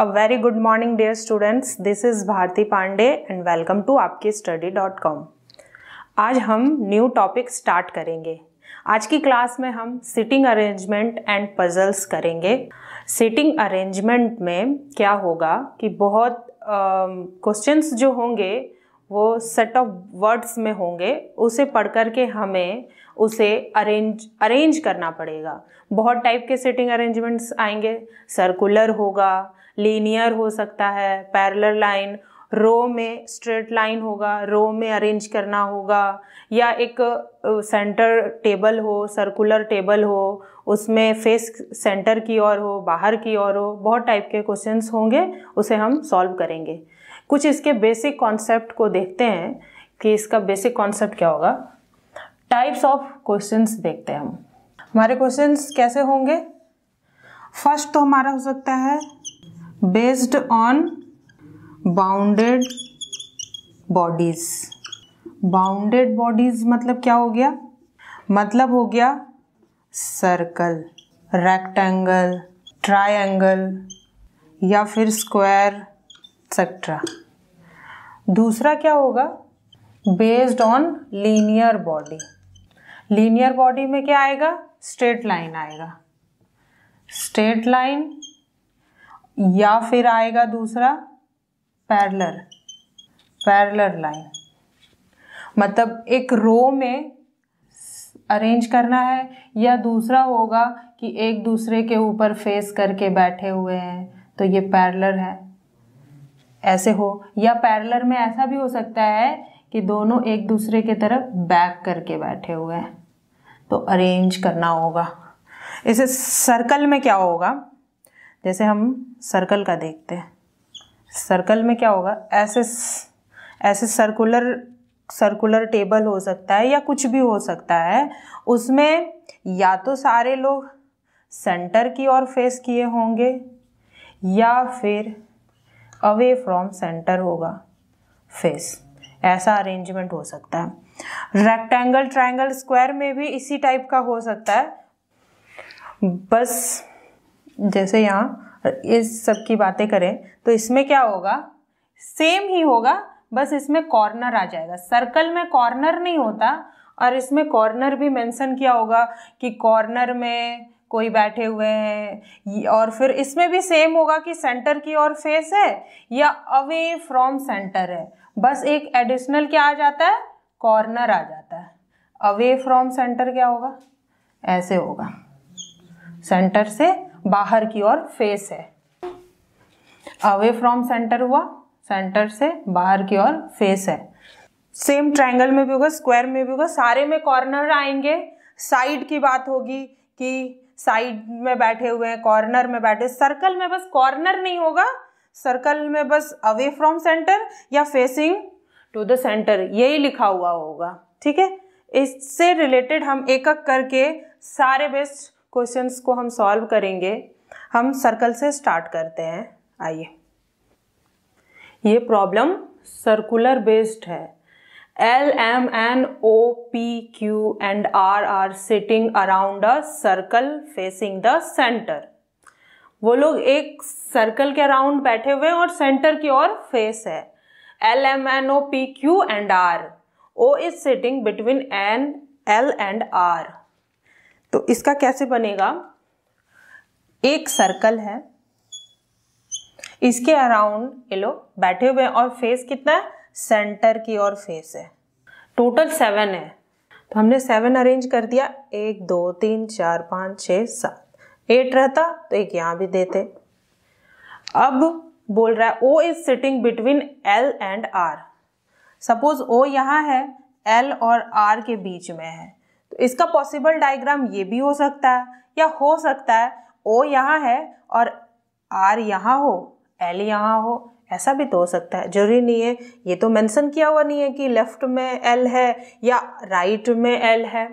A very good morning dear students this is Bharti Pandey and welcome to आपकी study dot com आज हम new topic start करेंगे आज की क्लास में हम सिटिंग अरेंजमेंट एंड पजल्स करेंगे सिटिंग अरेंजमेंट में क्या होगा कि बहुत क्वेश्चंस uh, जो होंगे वो सेट ऑफ वर्ड्स में होंगे उसे पढ़ कर के हमें उसे अरेंज अरेंज करना पड़ेगा बहुत टाइप के सिटिंग अरेंजमेंट्स आएंगे सर्कुलर होगा लीनियर हो सकता है पैरलर लाइन रो में स्ट्रेट लाइन होगा रो में अरेंज करना होगा या एक सेंटर टेबल हो सर्कुलर टेबल हो उसमें फेस सेंटर की ओर हो बाहर की ओर हो बहुत टाइप के क्वेश्चंस होंगे उसे हम सॉल्व करेंगे कुछ इसके बेसिक कॉन्सेप्ट को देखते हैं कि इसका बेसिक कॉन्सेप्ट क्या होगा टाइप्स ऑफ क्वेश्चंस देखते हैं हम हमारे क्वेश्चंस कैसे होंगे फर्स्ट तो हमारा हो सकता है based on bounded bodies bounded bodies मतलब क्या हो गया मतलब हो गया सर्कल रेक्टेंगल ट्राइंगल या फिर स्क्वायर एक्सेट्रा दूसरा क्या होगा based on linear body linear body में क्या आएगा स्ट्रेट लाइन आएगा स्ट्रेट लाइन या फिर आएगा दूसरा पैरलर पैरलर लाइन मतलब एक रो में अरेंज करना है या दूसरा होगा कि एक दूसरे के ऊपर फेस करके बैठे हुए हैं तो ये पैरलर है ऐसे हो या पैरलर में ऐसा भी हो सकता है कि दोनों एक दूसरे के तरफ बैक करके बैठे हुए हैं तो अरेंज करना होगा इसे सर्कल में क्या होगा जैसे हम सर्कल का देखते हैं सर्कल में क्या होगा ऐसे ऐसे सर्कुलर सर्कुलर टेबल हो सकता है या कुछ भी हो सकता है उसमें या तो सारे लोग सेंटर की ओर फेस किए होंगे या फिर अवे फ्रॉम सेंटर होगा फेस ऐसा अरेंजमेंट हो सकता है रेक्टेंगल ट्रायंगल स्क्वायर में भी इसी टाइप का हो सकता है बस जैसे यहाँ इस सब की बातें करें तो इसमें क्या होगा सेम ही होगा बस इसमें कॉर्नर आ जाएगा सर्कल में कॉर्नर नहीं होता और इसमें कॉर्नर भी मेंशन किया होगा कि कॉर्नर में कोई बैठे हुए हैं और फिर इसमें भी सेम होगा कि सेंटर की ओर फेस है या अवे फ्रॉम सेंटर है बस एक एडिशनल क्या आ जाता है कॉर्नर आ जाता है अवे फ्रॉम सेंटर क्या होगा ऐसे होगा सेंटर से बाहर की ओर फेस है अवे फ्रॉम सेंटर हुआ सेंटर से बाहर की ओर फेस है सेम ट्रायंगल में भी होगा स्क्वायर में भी होगा सारे में कॉर्नर आएंगे साइड की बात होगी कि साइड में बैठे हुए हैं कॉर्नर में बैठे सर्कल में बस कॉर्नर नहीं होगा सर्कल में बस अवे फ्रॉम सेंटर या फेसिंग टू द सेंटर यही लिखा हुआ होगा ठीक है इससे रिलेटेड हम एक एक करके सारे बेस्ट क्वेश्चन को हम सॉल्व करेंगे हम सर्कल से स्टार्ट करते हैं आइए ये प्रॉब्लम सर्कुलर बेस्ड है L M N O P Q and R R sitting around a circle facing the centre वो लोग एक सर्कल के अराउंड बैठे हुए हैं और सेंटर की ओर फेस है L M N O P Q and R O is sitting between N L and R तो इसका कैसे बनेगा एक सर्कल है इसके अराउंड ये लोग बैठे हुए हैं और फेस कितना है सेंटर की ओर फेस है टोटल सेवन है तो हमने सेवन अरेंज कर दिया एक दो तीन चार पाँच छ सात एट रहता तो एक यहाँ भी देते अब बोल रहा है O is sitting between L and R suppose O यहाँ है एल और आर के बीच में है तो इसका पॉसिबल डायग्राम ये भी हो सकता है या हो सकता है ओ यहाँ है और आर यहाँ हो एल यहाँ हो ऐसा भी तो हो सकता है जरूरी नहीं है ये तो मेंशन किया हुआ नहीं है कि लेफ्ट में एल है या राइट में एल है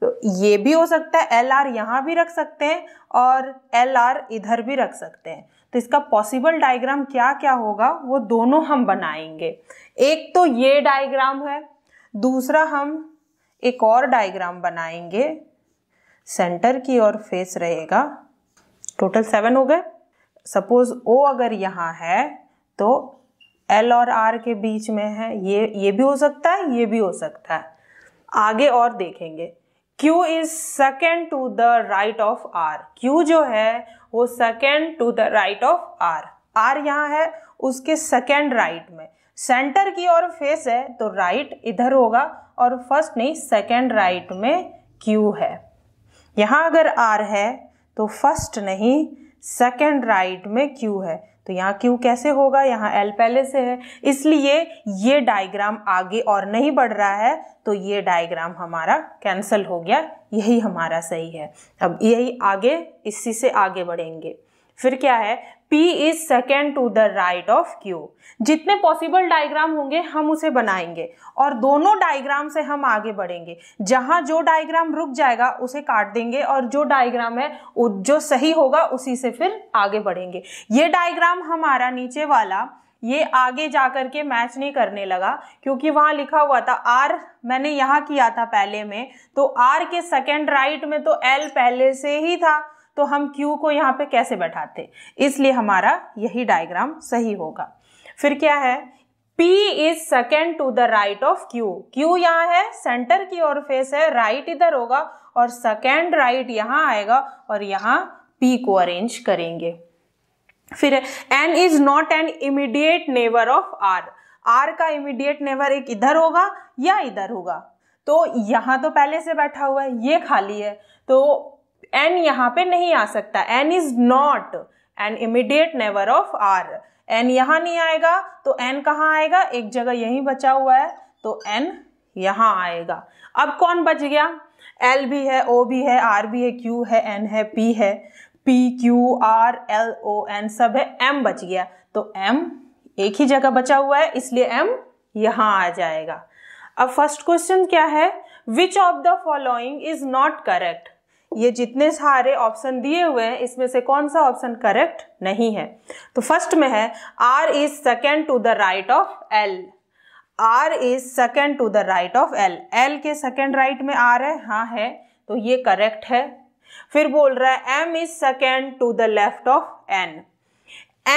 तो ये भी हो सकता है एल आर यहाँ भी रख सकते हैं और एल आर इधर भी रख सकते हैं तो इसका पॉसिबल डायग्राम क्या क्या होगा वो दोनों हम बनाएंगे एक तो ये डायग्राम है दूसरा हम एक और डायग्राम बनाएंगे सेंटर की ओर फेस रहेगा टोटल सेवन हो गए सपोज ओ अगर यहाँ है तो एल और आर के बीच में है ये ये भी हो सकता है ये भी हो सकता है आगे और देखेंगे Q is second to the right of R Q जो है वो second to the right of R R यहाँ है उसके सेकेंड राइट में सेंटर की ओर फेस है तो राइट इधर होगा और फर्स्ट नहीं सेकेंड राइट में क्यू है यहाँ अगर आर है तो फर्स्ट नहीं सेकेंड राइट में क्यू है तो यहाँ क्यू कैसे होगा यहाँ एल पहले से है इसलिए ये डायग्राम आगे और नहीं बढ़ रहा है तो ये डायग्राम हमारा कैंसिल हो गया यही हमारा सही है अब यही आगे इसी से आगे बढ़ेंगे फिर क्या है P is second to the right of Q जितने पॉसिबल डायग्राम होंगे हम उसे बनाएंगे और दोनों डायग्राम से हम आगे बढ़ेंगे जहां जो डायग्राम रुक जाएगा उसे काट देंगे और जो डायग्राम है जो सही होगा उसी से फिर आगे बढ़ेंगे ये डायग्राम हमारा नीचे वाला ये आगे जा कर के मैच नहीं करने लगा क्योंकि वहां लिखा हुआ था आर मैंने यहाँ किया था पहले में तो आर के सेकेंड राइट में तो एल पहले से ही था तो हम Q को यहाँ पे कैसे बैठाते इसलिए हमारा यही डायग्राम सही होगा फिर क्या है P is second to the right of Q. Q यहाँ है सेंटर की ओर फेस है राइट right इधर होगा और सेकेंड राइट right यहाँ आएगा और यहाँ P को अरेंज करेंगे फिर N is not an immediate neighbour of R. R का इमीडिएट नेवर एक इधर होगा या इधर होगा तो यहाँ तो पहले से बैठा हुआ है ये खाली है तो एन यहाँ पे नहीं आ सकता N is not an immediate neighbour of R N यहाँ नहीं आएगा तो एन कहाँ आएगा एक जगह यहीं बचा हुआ है तो एन यहाँ आएगा अब कौन बच गया एल भी है ओ भी है आर भी है क्यू है एन है पी है P Q R L O N सब है एम बच गया तो एम एक ही जगह बचा हुआ है इसलिए एम यहाँ आ जाएगा अब फर्स्ट क्वेश्चन क्या है which of the following is not correct ये जितने सारे ऑप्शन दिए हुए हैं इसमें से कौन सा ऑप्शन करेक्ट नहीं है तो फर्स्ट में है R is second to the right of L R is second to the right of L L के सेकेंड राइट right में आर है हाँ है तो ये करेक्ट है फिर बोल रहा है M is second to the left of N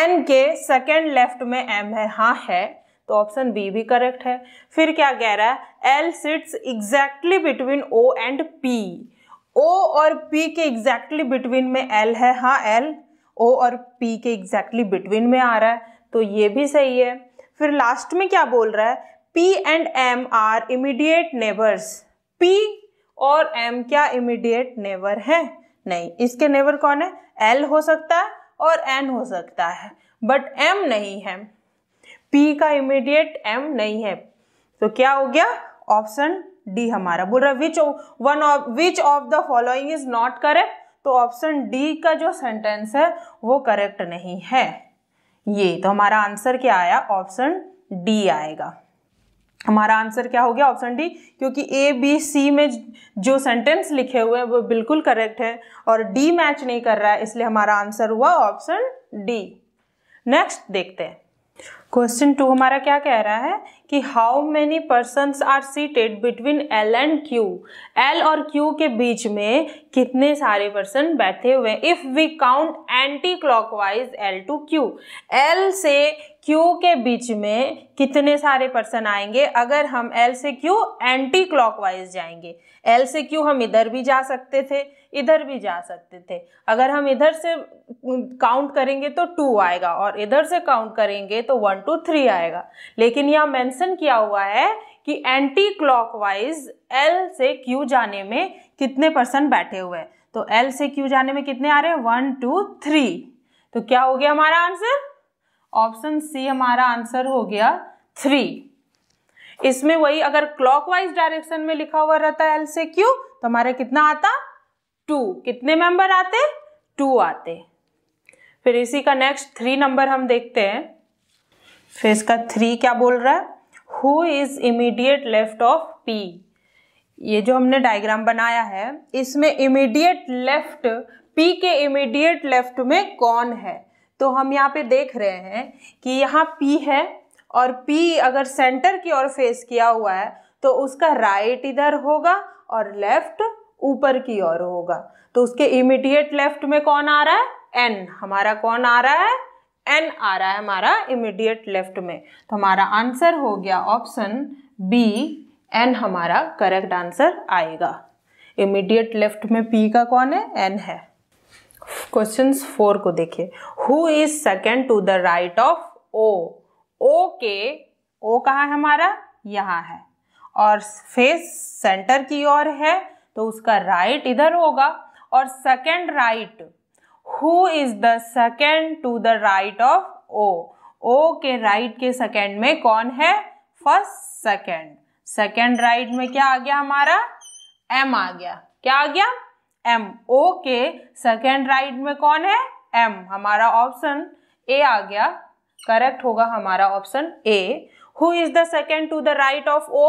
N के सेकेंड लेफ्ट में एम है हाँ है तो ऑप्शन बी भी करेक्ट है फिर क्या कह रहा है L sits exactly between O and P O और पी के एग्जैक्टली बिटवीन में एल है हाँ एल ओ और पी के एग्जैक्टली बिटवीन में आ रहा है तो ये भी सही है फिर लास्ट में क्या बोल रहा है P and M are immediate neighbours P और एम क्या इमीडिएट नेबर है नहीं इसके नेबर कौन है एल हो सकता है और एन हो सकता है बट एम नहीं है पी का इमीडिएट एम नहीं है तो क्या हो गया ऑप्शन डी हमारा बोल रहा है which one of which of the following is not correct तो ऑप्शन डी का जो सेंटेंस है वो करेक्ट नहीं है ये तो हमारा आंसर क्या आया ऑप्शन डी आएगा हमारा आंसर क्या हो गया ऑप्शन डी क्योंकि ए बी सी में जो सेंटेंस लिखे हुए हैं वो बिल्कुल करेक्ट है और डी मैच नहीं कर रहा है इसलिए हमारा आंसर हुआ ऑप्शन डी नेक्स्ट देखते हैं क्वेश्चन टू हमारा क्या कह रहा है कि how many persons are seated between L and Q L और क्यू के बीच में कितने सारे पर्सन बैठे हुए हैं if we count anticlockwise L to Q L से Q के बीच में कितने सारे पर्सन आएंगे अगर हम L से Q एंटी क्लॉकवाइज जाएंगे L से Q हम इधर भी जा सकते थे इधर भी जा सकते थे अगर हम इधर से काउंट करेंगे तो टू आएगा और इधर से काउंट करेंगे तो वन टू थ्री आएगा लेकिन यहाँ मेंशन किया हुआ है कि एंटी क्लॉकवाइज एल से क्यू जाने में कितने पर्सन बैठे हुए हैं तो एल से क्यू जाने में कितने आ रहे हैं वन टू थ्री तो क्या हो गया हमारा आंसर ऑप्शन सी हमारा आंसर हो गया थ्री इसमें वही अगर क्लॉकवाइज डायरेक्शन में लिखा हुआ रहता है एल से क्यू तो हमारा कितना आता टू कितने मेंबर आते टू आते फिर इसी का नेक्स्ट थ्री नंबर हम देखते हैं फिर इसका थ्री क्या बोल रहा है who is immediate left of P ये जो हमने डायग्राम बनाया है इसमें इमीडिएट लेफ्ट पी के इमीडिएट लेफ्ट में कौन है तो हम यहाँ पे देख रहे हैं कि यहाँ P है और P अगर सेंटर की ओर फेस किया हुआ है तो उसका राइट इधर होगा और लेफ्ट ऊपर की ओर होगा तो उसके इमीडिएट लेफ्ट में कौन आ रहा है एन हमारा कौन आ रहा है एन आ रहा है हमारा इमीडिएट लेफ्ट में तो हमारा आंसर हो गया ऑप्शन बी एन हमारा करेक्ट आंसर आएगा इमीडिएट लेफ्ट में पी का कौन है एन है क्वेश्चन फोर को देखिए who is second to the right of O O के ओ कहा है हमारा यहाँ है और फेस सेंटर की ओर है तो उसका राइट right इधर होगा और second right who is the second to the right of O O के राइट के सेकेंड में कौन है फर्स्ट सेकेंड सेकेंड राइट में क्या आ गया हमारा एम आ गया क्या आ गया एम ओके सेकेंड राइट में कौन है एम हमारा ऑप्शन ए आ गया करेक्ट होगा हमारा option A who is the second to the right of O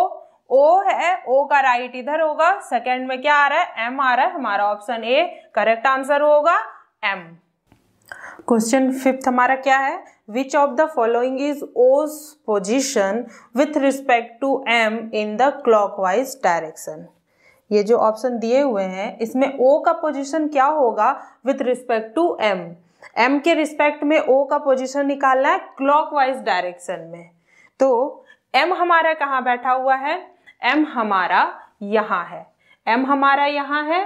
O है ओ का राइट इधर होगा सेकेंड में क्या आ रहा है एम आ रहा है हमारा ऑप्शन ए करेक्ट आंसर होगा एम क्वेश्चन फिफ्थ हमारा क्या है which of the following is O's position with respect to M in the wise direction ये जो ऑप्शन दिए हुए हैं इसमें ओ का पोजिशन क्या होगा with respect to M M के रिस्पेक्ट में ओ का पोजिशन निकालना है क्लॉक डायरेक्शन में तो एम हमारा कहाँ बैठा हुआ है एम हमारा यहाँ है एम हमारा यहाँ है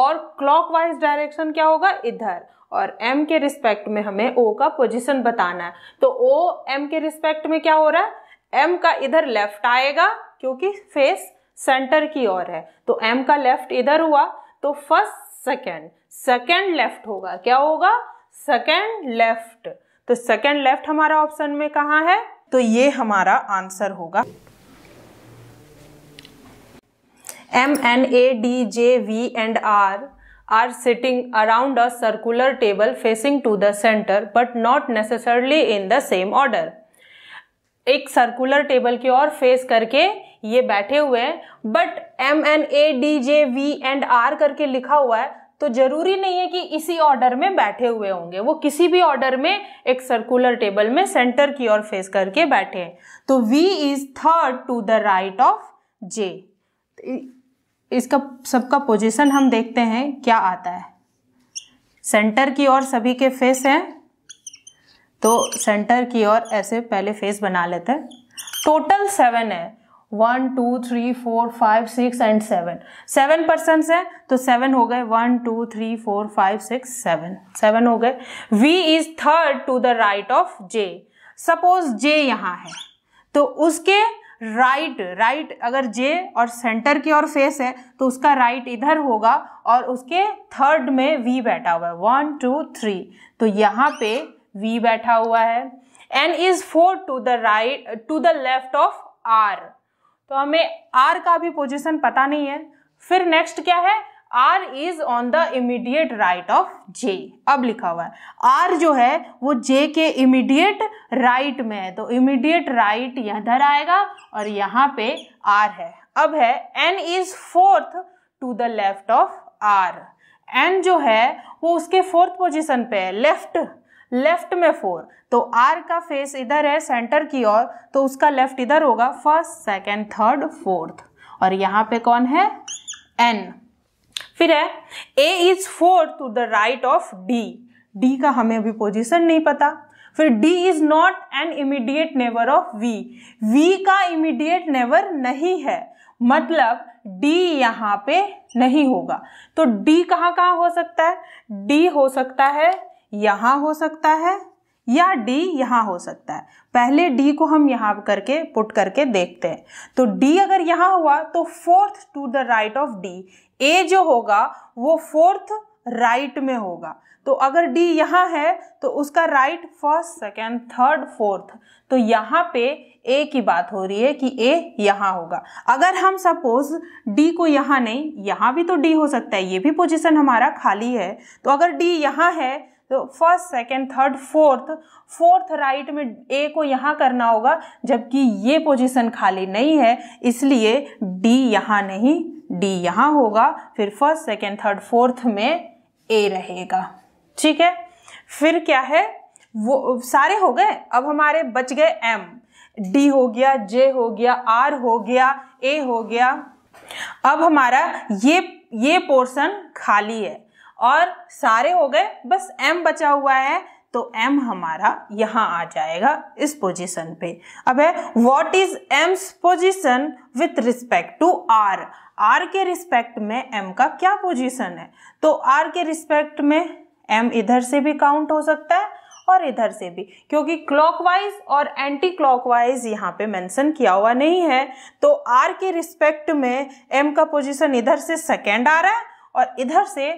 और क्लॉकवाइज डायरेक्शन क्या होगा इधर और एम के रिस्पेक्ट में हमें ओ का पोजिशन बताना है तो ओ एम के रिस्पेक्ट में क्या हो रहा है एम का इधर लेफ्ट आएगा क्योंकि फेस सेंटर की ओर है तो एम का लेफ्ट इधर हुआ तो फर्स्ट सेकेंड सेकेंड लेफ्ट होगा क्या होगा सेकेंड लेफ्ट तो सेकेंड लेफ्ट हमारा ऑप्शन में कहा है तो ये हमारा आंसर होगा M N A D J V and R sitting around a circular table facing to the centre but not necessarily in the same order एक सर्कुलर टेबल की ओर फेस करके ये बैठे हुए हैं but M N A D J V and R करके लिखा हुआ है तो जरूरी नहीं है कि इसी ऑर्डर में बैठे हुए होंगे वो किसी भी ऑर्डर में एक सर्कुलर टेबल में सेंटर की ओर फेस करके बैठे हैं तो V is third to the right of J इसका सबका पोजीशन हम देखते हैं क्या आता है सेंटर की ओर सभी के फेस हैं तो सेंटर की ओर ऐसे पहले फेस बना लेते हैं टोटल सेवन है one two three four five six and seven seven person हैं तो सेवन हो गए one two three four five six seven seven हो गए V is third to the right of J suppose J यहाँ है तो उसके राइट right, राइट right, अगर जे और सेंटर की ओर फेस है तो उसका राइट right इधर होगा और उसके थर्ड में वी बैठा हुआ है वन टू थ्री तो यहाँ पे वी बैठा हुआ है N is four to the right to the left of R तो हमें आर का भी पोजिशन पता नहीं है फिर नेक्स्ट क्या है R is on the immediate right of J अब लिखा हुआ है आर जो है वो जे के इमीडिएट राइट right में है तो इमीडिएट राइट right इधर आएगा और यहां पे आर है अब है N is fourth to the left of R N जो है वो उसके फोर्थ पोजिशन पे है लेफ्ट लेफ्ट में फोर तो आर का फेस इधर है सेंटर की ओर तो उसका लेफ्ट इधर होगा फर्स्ट सेकेंड थर्ड फोर्थ और यहाँ पे कौन है एन फिर है A is four to the right of D D का हमें अभी पोजीशन नहीं पता फिर D is not an immediate neighbour of V V का इमीडिएट नेवर नहीं है मतलब डी यहाँ पे नहीं होगा तो डी कहाँ कहाँ हो सकता है डी हो सकता है यहां हो सकता है या डी यहां हो सकता है पहले डी को हम यहाँ करके पुट करके देखते हैं तो डी अगर यहां हुआ तो fourth to the right of D A जो होगा वो फोर्थ राइट में होगा तो अगर डी यहां है तो उसका right first second third fourth तो यहाँ पे ए की बात हो रही है कि ए यहां होगा अगर हम सपोज डी को यहां नहीं यहां भी तो डी हो सकता है ये भी पोजीशन हमारा खाली है तो अगर डी यहाँ है तो first second third fourth fourth right में ए को यहाँ करना होगा जबकि ये पोजीशन खाली नहीं है इसलिए डी यहाँ नहीं डी यहाँ होगा फिर फर्स्ट सेकंड थर्ड फोर्थ में ए रहेगा ठीक है फिर क्या है वो सारे हो गए अब हमारे बच गए एम डी हो गया जे हो गया आर हो गया ए हो गया अब हमारा ये ये पोर्शन खाली है और सारे हो गए बस m बचा हुआ है तो m हमारा यहाँ आ जाएगा इस पोजीशन पे अब है what is M's position with respect to r r के रिस्पेक्ट में m का क्या पोजीशन है तो r के रिस्पेक्ट में m इधर से भी काउंट हो सकता है और इधर से भी क्योंकि क्लॉकवाइज और एंटी क्लॉकवाइज यहाँ पे मेंशन किया हुआ नहीं है तो r के रिस्पेक्ट में m का पोजीशन इधर से सेकेंड आ रहा है और इधर से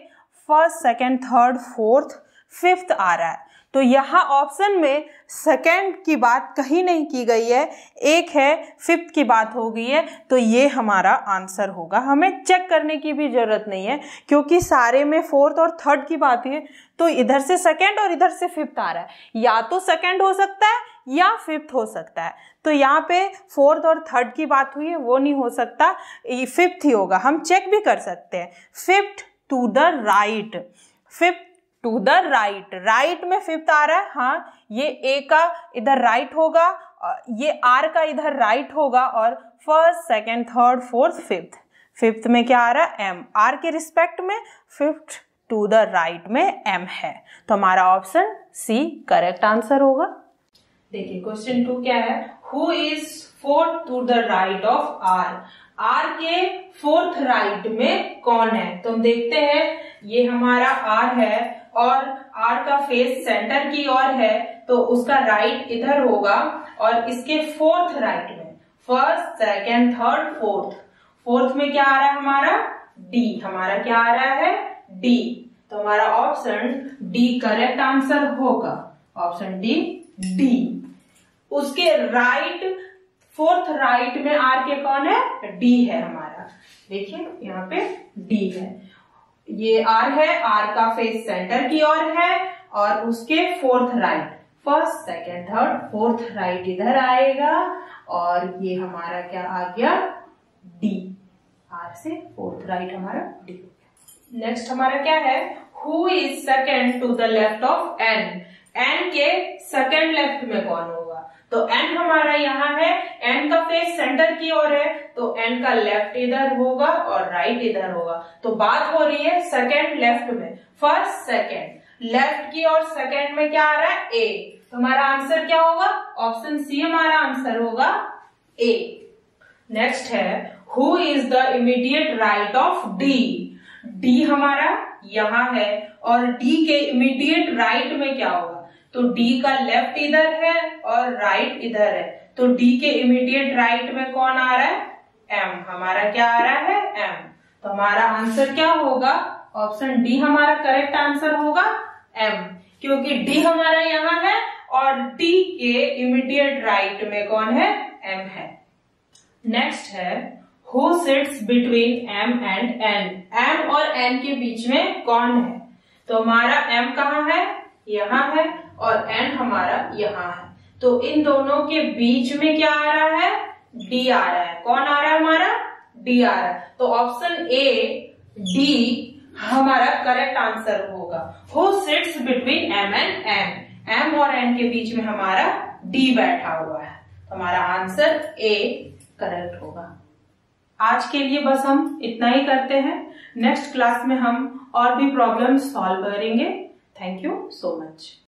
first second third fourth fifth आ रहा है तो यहाँ ऑप्शन में सेकेंड की बात कहीं नहीं की गई है एक है फिफ्थ की बात हो गई है तो ये हमारा आंसर होगा हमें चेक करने की भी ज़रूरत नहीं है क्योंकि सारे में फोर्थ और थर्ड की बात है तो इधर से सेकेंड और इधर से फिफ्थ आ रहा है या तो सेकेंड हो सकता है या फिफ्थ हो सकता है तो यहाँ पे फोर्थ और थर्ड की बात हुई है वो नहीं हो सकता फिफ्थ ही होगा हम चेक भी कर सकते हैं fifth to the right fifth to the right right में फिफ्थ आ रहा है हाँ ये ए का इधर राइट right होगा ये आर का इधर राइट right होगा और first second third fourth fifth fifth में क्या आ रहा है एम आर के रिस्पेक्ट में फिफ्थ टू द राइट में एम है तो हमारा ऑप्शन सी करेक्ट आंसर होगा देखिए क्वेश्चन टू क्या है who is fourth to the right of R R के फोर्थ राइट में कौन है तो हम देखते हैं ये हमारा आर है और आर का फेस सेंटर की ओर है तो उसका राइट इधर होगा और इसके फोर्थ राइट में first second third fourth fourth में क्या आ रहा है हमारा डी हमारा क्या आ रहा है डी तो हमारा ऑप्शन डी करेक्ट आंसर होगा ऑप्शन डी डी उसके राइट फोर्थ राइट में आर के कौन है डी है हमारा देखिए यहाँ पे डी है ये आर है आर का फेस सेंटर की ओर है और उसके fourth right first second third fourth right इधर आएगा और ये हमारा क्या आ गया डी आर से फोर्थ राइट हमारा डी हो गया नेक्स्ट हमारा क्या है who is second to the left of N N के सेकेंड लेफ्ट में कौन होगा तो एन हमारा यहाँ है एन का फेस सेंटर की ओर है तो एन का लेफ्ट इधर होगा और राइट इधर होगा तो बात हो रही है सेकेंड लेफ्ट में फर्स्ट सेकेंड लेफ्ट की और सेकेंड में क्या आ रहा है ए तो हमारा आंसर क्या होगा ऑप्शन सी हमारा आंसर होगा ए नेक्स्ट है who is the immediate right of D D हमारा यहां है और डी के इमीडिएट राइट में क्या होगा तो डी का लेफ्ट इधर है और राइट इधर है तो डी के इमीडिएट राइट में कौन आ रहा है एम हमारा क्या आ रहा है एम तो हमारा आंसर क्या होगा ऑप्शन डी हमारा करेक्ट आंसर होगा एम क्योंकि डी हमारा यहाँ है और डी के इमीडिएट राइट में कौन है एम है नेक्स्ट है who sits between M and N M और N के बीच में कौन है तो हमारा एम कहाँ है यहाँ है और एन हमारा यहाँ है तो इन दोनों के बीच में क्या आ रहा है डी आ रहा है कौन आ रहा है हमारा डी आ रहा है तो ऑप्शन ए डी हमारा करेक्ट आंसर होगा who sits between M and N M और एन के बीच में हमारा डी बैठा हुआ है तो हमारा आंसर ए करेक्ट होगा आज के लिए बस हम इतना ही करते हैं नेक्स्ट क्लास में हम और भी प्रॉब्लम सॉल्व करेंगे थैंक यू सो मच